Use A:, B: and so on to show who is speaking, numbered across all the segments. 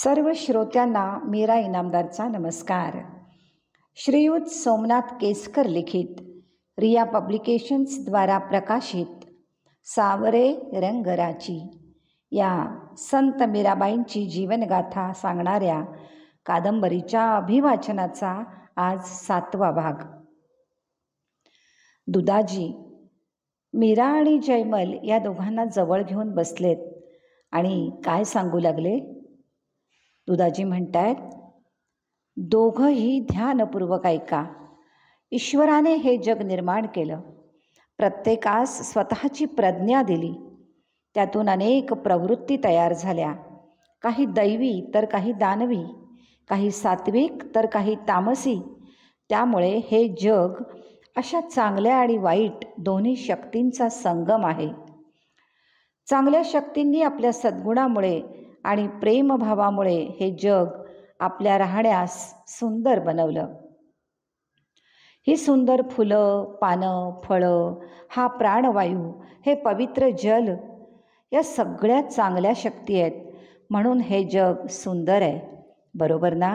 A: सर्व श्रोत्यांना मीरा इनामदारचा नमस्कार श्रीयुत सोमनाथ केसकर लिखित रिया पब्लिकेशन्सद्वारा प्रकाशित सावरे रंगराची या संत मीराबाईंची जीवनगाथा सांगणाऱ्या कादंबरीच्या अभिवाचनाचा आज सातवा भाग दुदाजी मीरा आणि जयमल या दोघांना जवळ घेऊन बसलेत आणि काय सांगू लागले दुदाजी म्हणतायत दोघंही ध्यानपूर्वक ऐका ईश्वराने हे जग निर्माण केलं प्रत्येकास स्वतःची प्रज्ञा दिली त्यातून अनेक प्रवृत्ती तयार झाल्या काही दैवी तर काही दानवी काही सात्विक तर काही तामसी त्यामुळे हे जग अशा चांगल्या आणि वाईट दोन्ही शक्तींचा संगम आहे चांगल्या शक्तींनी आपल्या सद्गुणामुळे आणि प्रेमभावामुळे हे जग आपल्या राहण्यास सुंदर बनवलं ही सुंदर फुलं पानं फळं हा प्राणवायू हे पवित्र जल या सगळ्यात चांगल्या शक्ती आहेत म्हणून हे जग सुंदर आहे बरोबर ना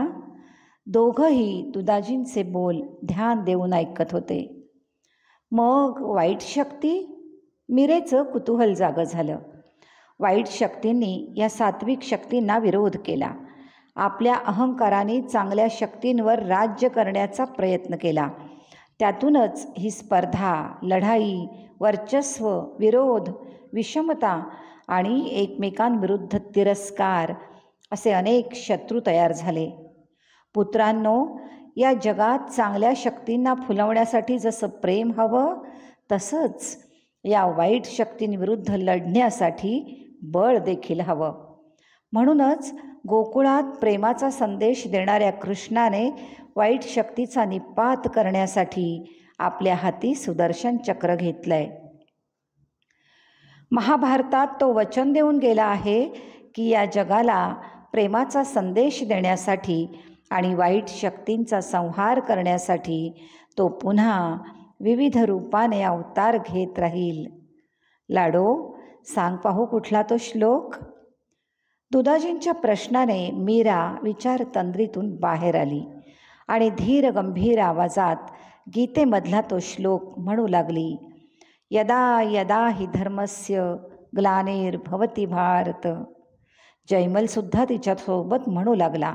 A: दोघंही दुदाजींचे बोल ध्यान देऊन ऐकत होते मग वाईट शक्ती मिरेचं कुतूहल जागं झालं वाईट शक्तींनी या सात्विक शक्तींना विरोध केला आपल्या अहंकाराने चांगल्या शक्तींवर राज्य करण्याचा प्रयत्न केला त्यातूनच ही स्पर्धा लढाई वर्चस्व विरोध विषमता आणि एकमेकांविरुद्ध तिरस्कार असे अनेक शत्रू तयार झाले पुत्रांनो या जगात चांगल्या शक्तींना फुलवण्यासाठी जसं प्रेम हवं तसंच या वाईट शक्तींविरुद्ध लढण्यासाठी बळ देखील हवं म्हणूनच गोकुळात प्रेमाचा संदेश देणाऱ्या कृष्णाने वाईट शक्तीचा निपात करण्यासाठी आपल्या हाती सुदर्शन चक्र घेतलंय आहे महाभारतात तो वचन देऊन गेला आहे की या जगाला प्रेमाचा संदेश देण्यासाठी आणि वाईट शक्तींचा संहार करण्यासाठी तो पुन्हा विविध रूपाने अवतार घेत राहील लाडो सांग पाहू कुठला तो श्लोक दुधाजींच्या प्रश्नाने मीरा विचार तंद्रीतून बाहेर आली आणि धीर गंभीर आवाजात गीतेमधला तो श्लोक म्हणू लागली यदा यदा हि धर्मस्य ग्लानेर्भवती भारत जैमलसुद्धा तिच्यासोबत म्हणू लागला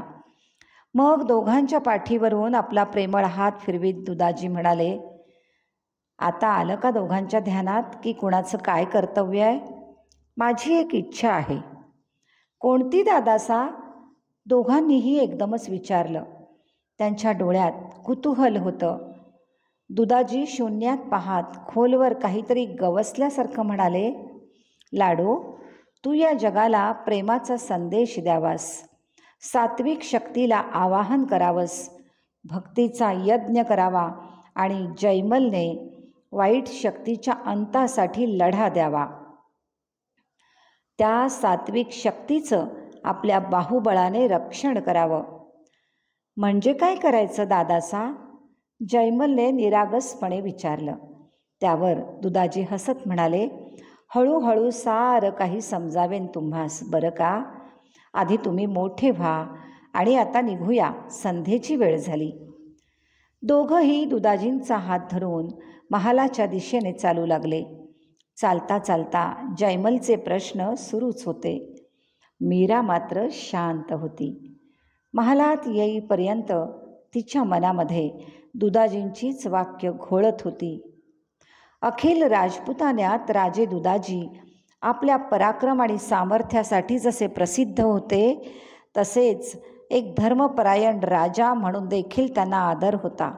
A: मग दोघांच्या पाठीवरून आपला प्रेमळ हात फिरवीत दुदाजी म्हणाले आता आलं का दोघांच्या ध्यानात की कुणाचं काय कर्तव्य आहे माझी एक इच्छा आहे कोणती दादासा दोघांनीही एकदमच विचारलं त्यांच्या डोळ्यात कुतूहल होतं दुदाजी शून्यात पाहात खोलवर काहीतरी गवसल्यासारखं म्हणाले लाडो तू या जगाला प्रेमाचा संदेश द्यावास सात्विक शक्तीला आवाहन करावंस भक्तीचा यज्ञ करावा आणि जैमलने वाईट शक्तीच्या अंतासाठी लढा द्यावा त्या सात्विक शक्तीचं आपल्या बाहुबळाने रक्षण करावं म्हणजे काय करायचं दादासा जैमलने निरागसपणे विचारलं त्यावर दुदाजी हसत म्हणाले हळूहळू सारं काही समजावेन तुम्हास बरं का आधी तुम्ही मोठे व्हा आणि आता निघूया संधेची वेळ झाली दोघंही दुदाजींचा हात धरून महालाच्या दिशेने चालू लागले चालता चालता जयमलचे प्रश्न सुरूच होते मीरा मात्र शांत होती महालात येईपर्यंत तिच्या मनामध्ये दुदाजींचीच वाक्य घोळत होती अखिल राजपुतान्यात राजे दुदाजी आपल्या पराक्रम आणि सामर्थ्यासाठी जसे प्रसिद्ध होते तसेच एक धर्मपरायण राजा म्हणून देखील त्यांना आदर होता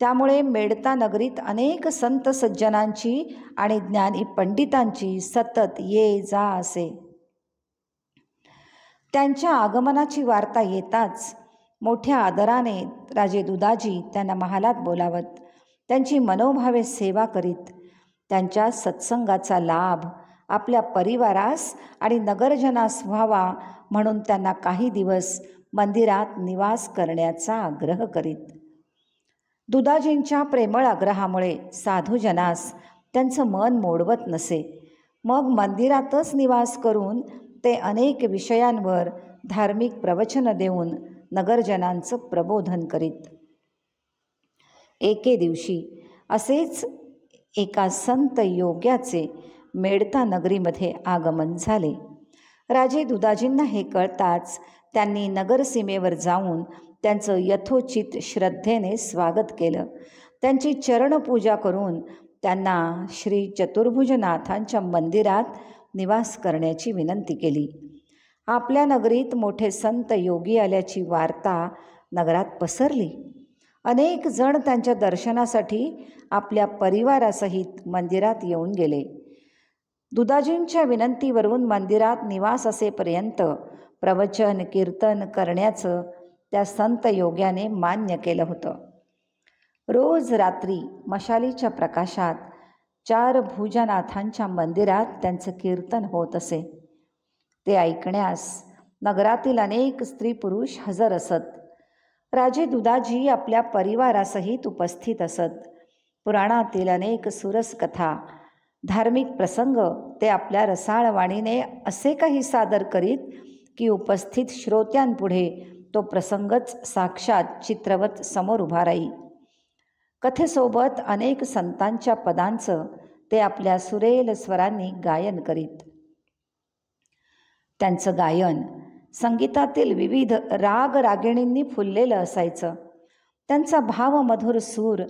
A: त्यामुळे मेडता नगरीत अनेक संत सज्जनांची आणि ज्ञानी पंडितांची सतत ये जा असे त्यांच्या आगमनाची वार्ता येताच मोठ्या आदराने राजे दुदाजी त्यांना महालात बोलावत त्यांची मनोभावे सेवा करीत त्यांच्या सत्संगाचा लाभ आपल्या परिवारास आणि नगरजनास व्हावा म्हणून त्यांना काही दिवस मंदिरात निवास करण्याचा आग्रह करीत दुदाजींच्या प्रेमळ आग्रहामुळे साधूजनास त्यांचं मन मोडवत नसे मग मंदिरातच निवास करून ते अनेक विषयांवर धार्मिक प्रवचन देऊन नगरजनांचं प्रबोधन करीत एके दिवशी असेच एका संत योग्याचे मेडता नगरीमध्ये आगमन झाले राजे दुदाजींना हे कळताच त्यांनी नगरसीमेवर जाऊन त्यांचं यथोचित श्रद्धेने स्वागत केलं त्यांची चरणपूजा करून त्यांना श्री चतुर्भुजनाथांच्या मंदिरात निवास करण्याची विनंती केली आपल्या नगरीत मोठे संत योगी आल्याची वार्ता नगरात पसरली अनेक जण त्यांच्या दर्शनासाठी आपल्या परिवारासहित मंदिरात येऊन गेले दुदाजींच्या विनंतीवरून मंदिरात निवास असेपर्यंत प्रवचन कीर्तन करण्याचं त्या संत योग्याने मान्य केलं होतं रोज रात्री मशालीच्या प्रकाशात चार भुजनाथांच्या मंदिरात त्यांचं कीर्तन होत असे ते ऐकण्यास नगरातील अनेक स्त्री पुरुष हजर असत राजे दुदाजी आपल्या परिवारासहित उपस्थित असत पुराणातील अनेक सुरस कथा धार्मिक प्रसंग ते आपल्या रसाळवाणीने असे काही सादर करीत की उपस्थित श्रोत्यांपुढे तो प्रसंगच साक्षात चित्रवत समोर उभा राही कथेसोबत अनेक संतांच्या पदांचं ते आपल्या सुरेल स्वरांनी गायन करीत त्यांचं गायन संगीतातील विविध राग रागिणींनी फुललेलं असायचं त्यांचा भाव मधुर सूर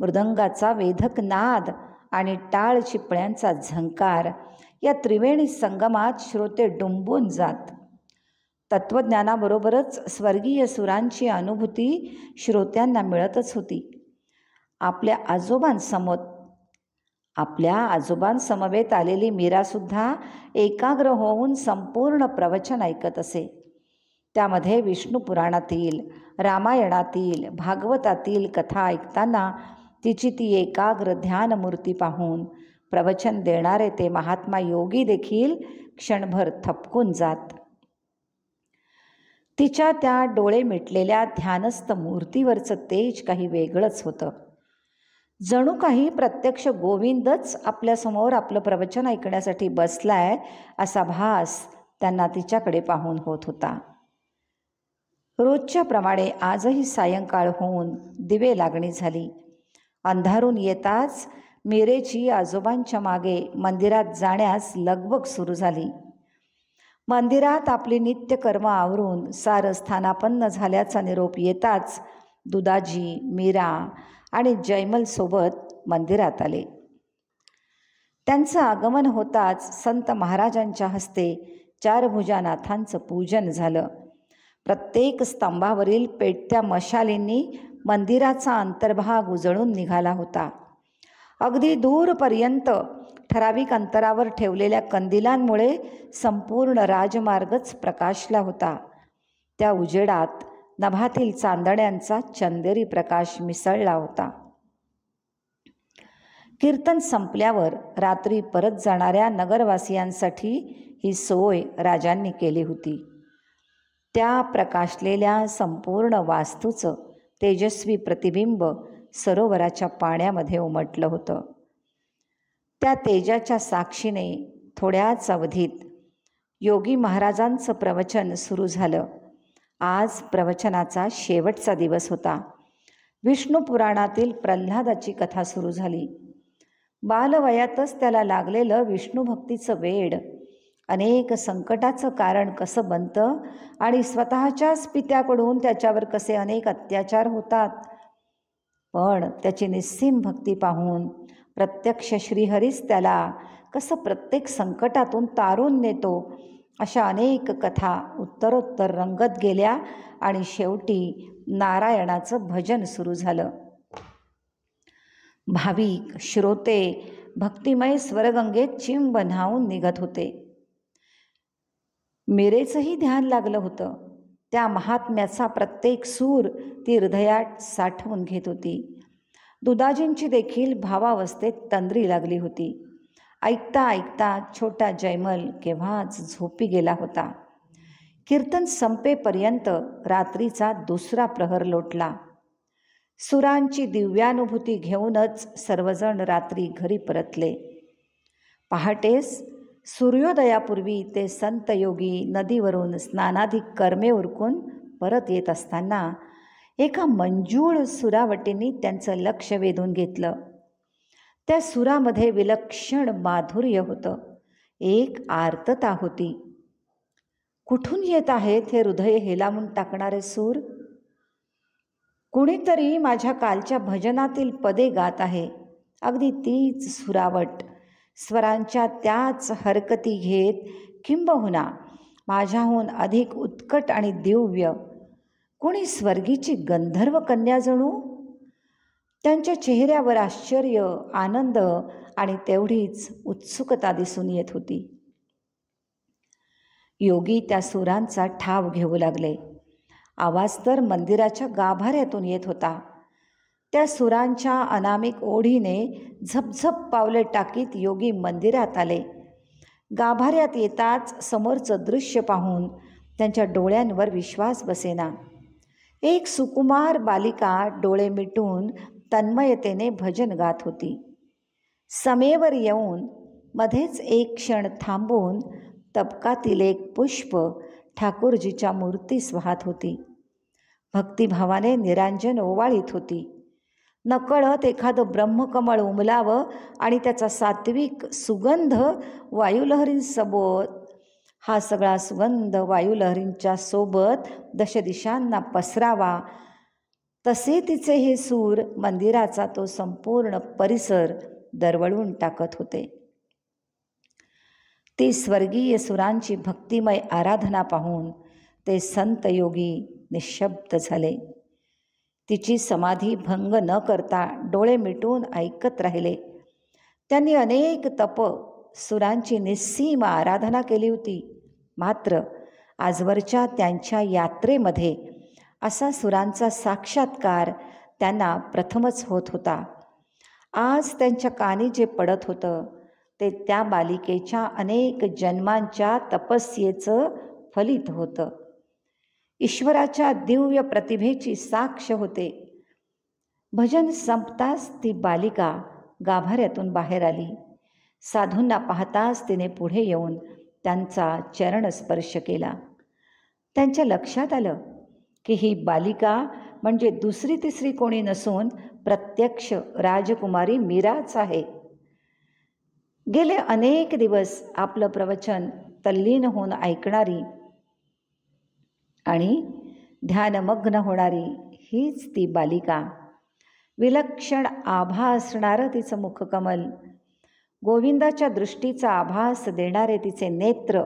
A: मृदंगाचा वेधक नाद आणि टाळ चिपळ्यांचा झंकार या त्रिवेणी संगमात श्रोते डुंबून जात तत्त्वज्ञानाबरोबरच स्वर्गीय सुरांची अनुभूती श्रोत्यांना मिळतच होती आपल्या आजोबांसमोर आपल्या आजोबांसमवेत आलेली मीरासुद्धा एकाग्र होऊन संपूर्ण प्रवचन ऐकत असे त्यामध्ये विष्णू पुराणातील रामायणातील भागवतातील कथा ऐकताना तिची ती एकाग्र ध्यानमूर्ती पाहून प्रवचन देणारे ते महात्मा योगी देखील क्षणभर थपकून जात तिच्या त्या डोळे मिटलेल्या ध्यानस्थ मूर्तीवरचं तेज काही वेगळंच होतं जणू काही प्रत्यक्ष गोविंदच आपल्यासमोर आपलं प्रवचन ऐकण्यासाठी बसलाय असा भास त्यांना तिच्याकडे पाहून होत होता रोजच्या प्रमाणे आजही सायंकाळ होऊन दिवे लागणी झाली अंधारून येताच मिरेची आजोबांच्या मागे मंदिरात जाण्यास लगबग सुरू झाली मंदिरात आपली नित्यकर्म आवरून सार स्थानापन्न झाल्याचा निरोप येताच दुदाजी मीरा आणि सोबत मंदिरात आले त्यांचं आगमन होताच संत महाराजांच्या हस्ते चारभुजानाथांचं पूजन झालं प्रत्येक स्तंभावरील पेटत्या मशालींनी मंदिराचा अंतर्भाग उजळून निघाला होता अगदी दूरपर्यंत ठराविक अंतरावर ठेवलेल्या कंदिलांमुळे संपूर्ण राजमार्गच प्रकाशला होता त्या उजेडात नभातील चांदण्यांचा चंदेरी प्रकाश मिसळला होता कीर्तन संपल्यावर रात्री परत जाणाऱ्या नगरवासियांसाठी ही सोय राजांनी केली होती त्या प्रकाशलेल्या संपूर्ण वास्तूचं तेजस्वी प्रतिबिंब सरोवराच्या पाण्यामध्ये उमटलं होतं त्या तेजाच्या साक्षीने थोड्याच अवधीत योगी महाराजांचं प्रवचन सुरू झालं आज प्रवचनाचा शेवटचा दिवस होता विष्णू पुराणातील प्रल्हादाची कथा सुरू झाली बालवयातच त्याला लागलेलं भक्तीचं वेड अनेक संकटाचं कारण कसं बनतं आणि स्वतःच्याच पित्याकडून त्याच्यावर कसे अनेक अत्याचार होतात पण त्याची निस्सीम भक्ती पाहून प्रत्यक्ष श्रीहरीच त्याला कसं प्रत्येक संकटातून तारून नेतो अशा अनेक कथा उत्तरोत्तर रंगत गेल्या आणि शेवटी नारायणाचं भजन सुरू झालं भाविक श्रोते भक्तिमय स्वरगंगेत चिंब न्हावून निघत होते मिरेचंही ध्यान लागलं होतं त्या महात्म्याचा प्रत्येक सूर ती हृदयात साठवून घेत होती दुदाजींची देखील भावावस्थेत तंद्री लागली होती ऐकता ऐकता छोटा जयमल केव्हाच झोपी गेला होता कीर्तन संपेपर्यंत रात्रीचा दुसरा प्रहर लोटला सुरांची दिव्यानुभूती घेऊनच सर्वजण रात्री घरी परतले पहाटेस सूर्योदयापूर्वी ते संत योगी नदीवरून स्नानाधिक कर्मे उरकून परत येत असताना एका मंजूळ सुरावटींनी त्यांचं लक्ष वेधून घेतलं त्या सुरामध्ये विलक्षण माधुर्य होतं एक आर्तता होती कुठून येत आहेत हे हृदय हेलावून टाकणारे सूर कुणीतरी माझ्या कालच्या भजनातील पदे गात आहे अगदी तीच सुरावट स्वरांच्या त्याच हरकती घेत किंबहुना माझ्याहून अधिक उत्कट आणि दिव्य कोणी स्वर्गीची गंधर्व कन्या जणू त्यांच्या चेहऱ्यावर आश्चर्य आनंद आणि तेवढीच उत्सुकता दिसून येत होती योगी त्या सुरांचा ठाव घेऊ लागले आवाज तर मंदिराच्या गाभाऱ्यातून येत होता त्या सुरांच्या अनामिक ओढीने झपझप पावले टाकीत योगी मंदिरात आले गाभाऱ्यात येताच समोरचं दृश्य पाहून त्यांच्या डोळ्यांवर विश्वास बसेना एक सुकुमार बालिका डोळे मिटून तन्मयतेने भजन गात होती समेवर येऊन मध्येच एक क्षण थांबून तपकातील एक पुष्प ठाकूरजीच्या मूर्तीस वाहत होती भक्तिभावाने निरांजन ओवाळीत होती नकळत एखादं ब्रह्मकमळ उमलावं आणि त्याचा सात्विक सुगंध वायुलहरींसोबत हा सगळा सुगंध वायुलहरींच्या सोबत दशदिशांना पसरावा तसे तिचे हे सूर मंदिराचा तो संपूर्ण परिसर दरवळून टाकत होते ती स्वर्गीय सुरांची भक्तिमय आराधना पाहून ते संत योगी निशब्द झाले तिची समाधी भंग न करता डोळे मिटून ऐकत राहिले त्यांनी अनेक तप सुरांची निस्सीम आराधना केली होती मात्र आजवरच्या त्यांच्या यात्रेमध्ये असा सुरांचा साक्षात्कार त्यांना प्रथमच होत होता आज त्यांच्या कानी जे पडत होतं ते त्या बालिकेच्या अनेक जन्मांच्या तपस्येचं फलित होतं ईश्वराच्या दिव्य प्रतिभेची साक्ष होते भजन संपताच ती बालिका गाभाऱ्यातून बाहेर आली साधूंना पाहताच तिने पुढे येऊन त्यांचा चरण स्पर्श केला त्यांच्या लक्षात आलं की ही बालिका म्हणजे दुसरी तिसरी कोणी नसून प्रत्यक्ष राजकुमारी मीराच आहे गेले अनेक दिवस आपलं प्रवचन तल्लीन होऊन ऐकणारी आणि ध्यानमग्न होणारी हीच ती बालिका विलक्षण आभा असणारं तिचं मुखकमल गोविंदाच्या दृष्टीचा आभास देणारे तिचे नेत्र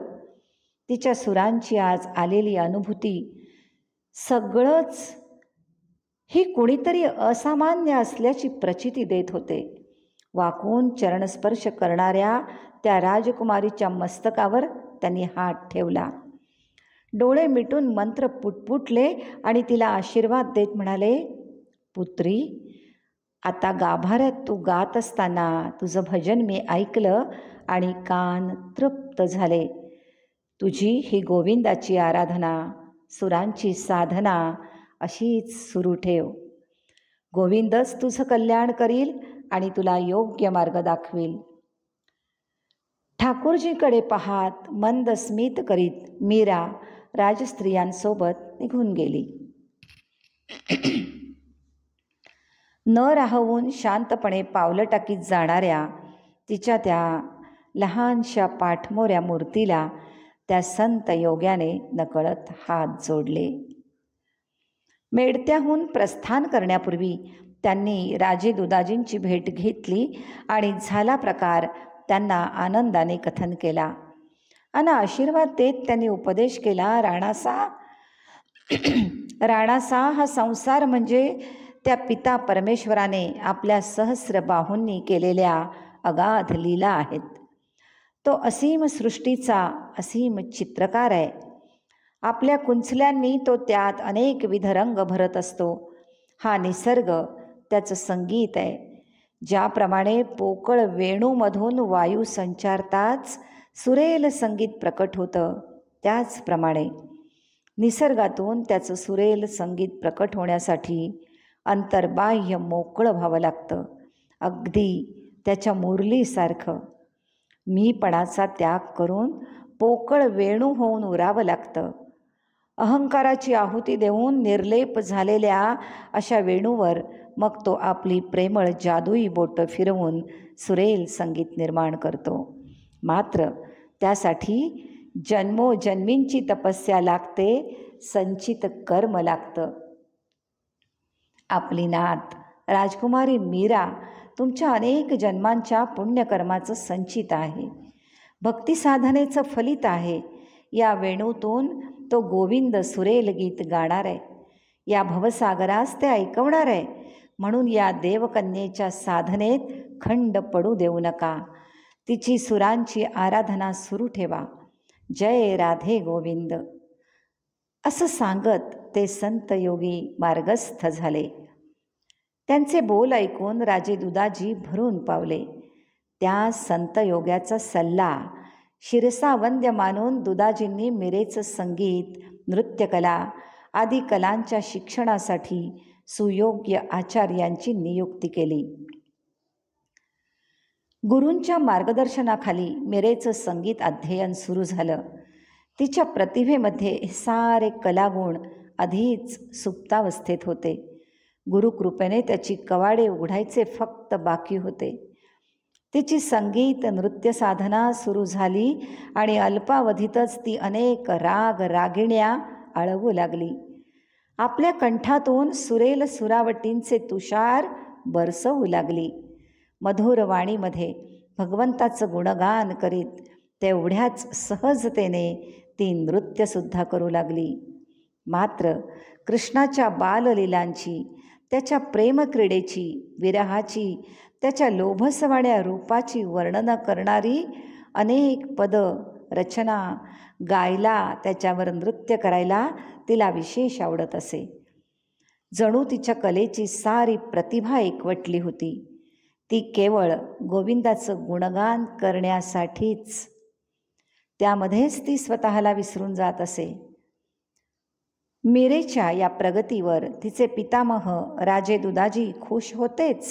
A: तिच्या सुरांची आज आलेली अनुभूती सगळंच ही कुणीतरी असामान्य असल्याची प्रचिती देत होते वाकून चरणस्पर्श करणाऱ्या त्या राजकुमारीच्या मस्तकावर त्यांनी हात ठेवला डोळे मिटून मंत्र पुटपुटले आणि तिला आशीर्वाद देत म्हणाले पुत्री आता गाभाऱ्यात तू गात असताना तुझं भजन मी ऐकलं आणि कान तृप्त झाले तुझी ही गोविंदाची आराधना सुरांची साधना अशीच सुरू ठेव गोविंदच तुझं कल्याण करील आणि तुला योग्य मार्ग दाखवील ठाकूरजीकडे पाहात मंद स्मित करीत मीरा राजस्त्रियांसोबत निघून गेली न राहवून शांतपणे पावलं टाकीत जाणाऱ्या तिच्या त्या लहानशा पाठमोऱ्या मूर्तीला त्या संत योग्याने नकळत हात जोडले मेडत्याहून प्रस्थान करण्यापूर्वी त्यांनी राजे दुदाजींची भेट घेतली आणि झाला प्रकार त्यांना आनंदाने कथन केला आणि आशीर्वाद देत त्यांनी उपदेश केला राणासा राणासा हा संसार म्हणजे त्या पिता परमेश्वराने आपल्या सहस्र बाहूंनी केलेल्या अगाध लीला आहेत तो असीम सृष्टीचा असीम चित्रकार आहे आपल्या कुंचल्यांनी तो त्यात विध रंग भरत असतो हा निसर्ग त्याचं संगीत आहे ज्याप्रमाणे पोकळ वेणूमधून वायू संचारताच सुरेल संगीत प्रकट होतं त्याचप्रमाणे निसर्गातून त्याचं सुरेल संगीत प्रकट होण्यासाठी अंतर्बाह्य मोकळं व्हावं लागतं अगदी त्याच्या मुरलीसारखं मीपणाचा त्याग करून पोकळ वेणू होऊन उरावं लागतं अहंकाराची आहुती देऊन निर्लेप झालेल्या अशा वेणूवर मग तो आपली प्रेमळ जादुई बोटं फिरवून सुरेल संगीत निर्माण करतो मात्र त्यासाठी जन्मोजन्मींची तपस्या लागते संचित कर्म लागतं आपली नात राजकुमारी मीरा तुमच्या अनेक जन्मांच्या पुण्यकर्माचं संचित आहे भक्ती भक्तिसाधनेचं फलित आहे या वेणूतून तो गोविंद सुरेल गीत गाणार आहे या भवसागरास ते ऐकवणार आहे म्हणून या देवकन्येच्या साधनेत खंड पडू देऊ नका तिची सुरांची आराधना सुरू ठेवा जय राधे गोविंद असं सांगत ते संत योगी मार्गस्थ झाले त्यांचे बोल ऐकून राजे दुदाजी भरून पावले त्या संत योग्याचा सल्ला शिरसावंद्य मानून दुदाजींनी मिरेचं संगीत नृत्यकला आदी कलांच्या शिक्षणासाठी सुयोग्य आचार्यांची नियुक्ती केली गुरूंच्या मार्गदर्शनाखाली मिरेचं संगीत अध्ययन सुरू झालं तिच्या प्रतिभेमध्ये सारे कलागुण आधीच सुप्तावस्थेत होते गुरुकृपेने त्याची कवाडे उघडायचे फक्त बाकी होते तिची संगीत नृत्य साधना सुरू झाली आणि अल्पावधीतच ती अनेक राग रागिण्या आळवू लागली आपल्या कंठातून सुरेल सुरावटींचे तुषार बरसवू लागली मधुरवाणीमध्ये भगवंताचं गुणगान करीत तेवढ्याच सहजतेने ती नृत्यसुद्धा करू लागली मात्र कृष्णाच्या बाललीलांची त्याच्या प्रेमक्रीडेची विरहाची त्याच्या लोभसवाड्या रूपाची वर्णनं करणारी अनेक पदं रचना गायला त्याच्यावर नृत्य करायला तिला विशेष आवडत असे जणू तिच्या कलेची सारी प्रतिभा एकवटली होती ती केवळ गोविंदाचं गुणगान करण्यासाठीच त्यामध्येच ती स्वतःला विसरून जात असे मिरेच्या या प्रगतीवर तिचे पितामह राजे दुदाजी खुश होतेच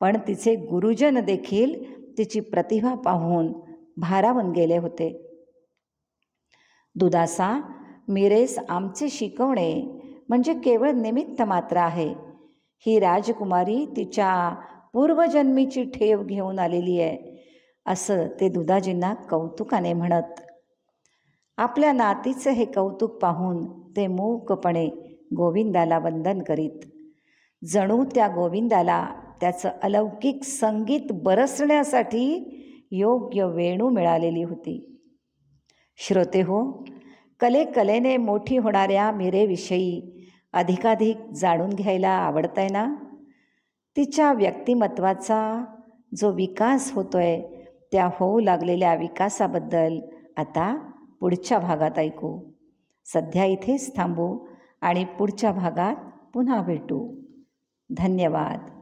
A: पण तिचे गुरुजन देखील तिची प्रतिभा पाहून भारावून गेले होते दुदासा मिरेस आमचे शिकवणे म्हणजे केवळ निमित्त मात्र आहे ही राजकुमारी तिच्या पूर्वजन्मीची ठेव घेऊन आलेली आहे असं ते दुधाजींना कौतुकाने म्हणत आपल्या नातीचं हे कौतुक पाहून ते मूकपणे गोविंदाला वंदन करीत जणू त्या गोविंदाला त्याचं अलौकिक संगीत बरसण्यासाठी योग्य वेणू मिळालेली होती श्रोते हो कले कलेने मोठी होणाऱ्या मिरेविषयी अधिकाधिक जाणून घ्यायला आहे ना तिच्या व्यक्तिमत्वाचा जो विकास होतो आहे त्या होऊ लागलेल्या विकासाबद्दल आता पुढच्या भागात ऐकू सध्या इथेच थांबू आणि पुढच्या भागात पुन्हा भेटू धन्यवाद